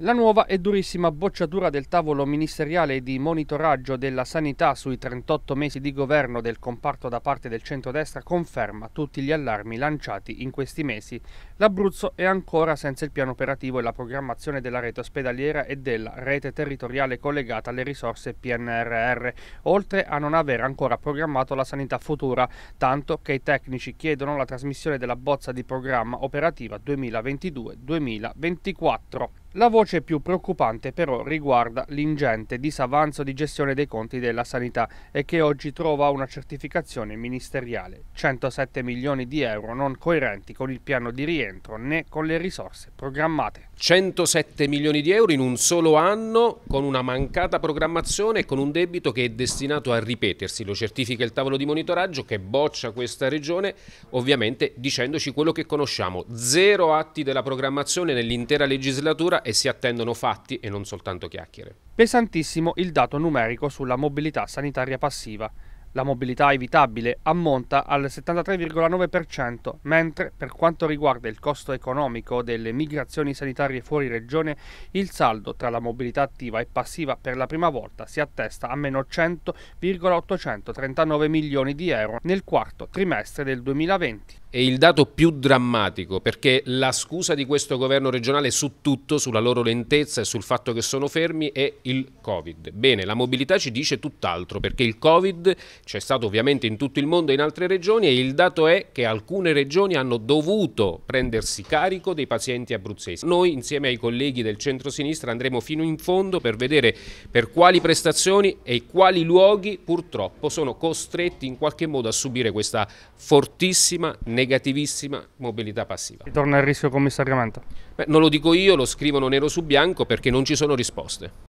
La nuova e durissima bocciatura del tavolo ministeriale di monitoraggio della sanità sui 38 mesi di governo del comparto da parte del centrodestra conferma tutti gli allarmi lanciati in questi mesi. L'Abruzzo è ancora senza il piano operativo e la programmazione della rete ospedaliera e della rete territoriale collegata alle risorse PNRR, oltre a non aver ancora programmato la sanità futura, tanto che i tecnici chiedono la trasmissione della bozza di programma operativa 2022-2024. La voce più preoccupante però riguarda l'ingente disavanzo di gestione dei conti della sanità e che oggi trova una certificazione ministeriale, 107 milioni di euro non coerenti con il piano di rientro né con le risorse programmate. 107 milioni di euro in un solo anno con una mancata programmazione e con un debito che è destinato a ripetersi, lo certifica il tavolo di monitoraggio che boccia questa regione ovviamente dicendoci quello che conosciamo, zero atti della programmazione nell'intera legislatura e si attendono fatti e non soltanto chiacchiere. Pesantissimo il dato numerico sulla mobilità sanitaria passiva. La mobilità evitabile ammonta al 73,9%, mentre per quanto riguarda il costo economico delle migrazioni sanitarie fuori regione, il saldo tra la mobilità attiva e passiva per la prima volta si attesta a meno 100,839 milioni di euro nel quarto trimestre del 2020 è il dato più drammatico perché la scusa di questo governo regionale su tutto, sulla loro lentezza e sul fatto che sono fermi è il Covid. Bene, la mobilità ci dice tutt'altro perché il Covid c'è stato ovviamente in tutto il mondo e in altre regioni e il dato è che alcune regioni hanno dovuto prendersi carico dei pazienti abruzzesi. Noi insieme ai colleghi del centro-sinistra andremo fino in fondo per vedere per quali prestazioni e quali luoghi purtroppo sono costretti in qualche modo a subire questa fortissima negazione negativissima mobilità passiva. Ritorna il rischio commissariamento? Beh, non lo dico io, lo scrivono nero su bianco perché non ci sono risposte.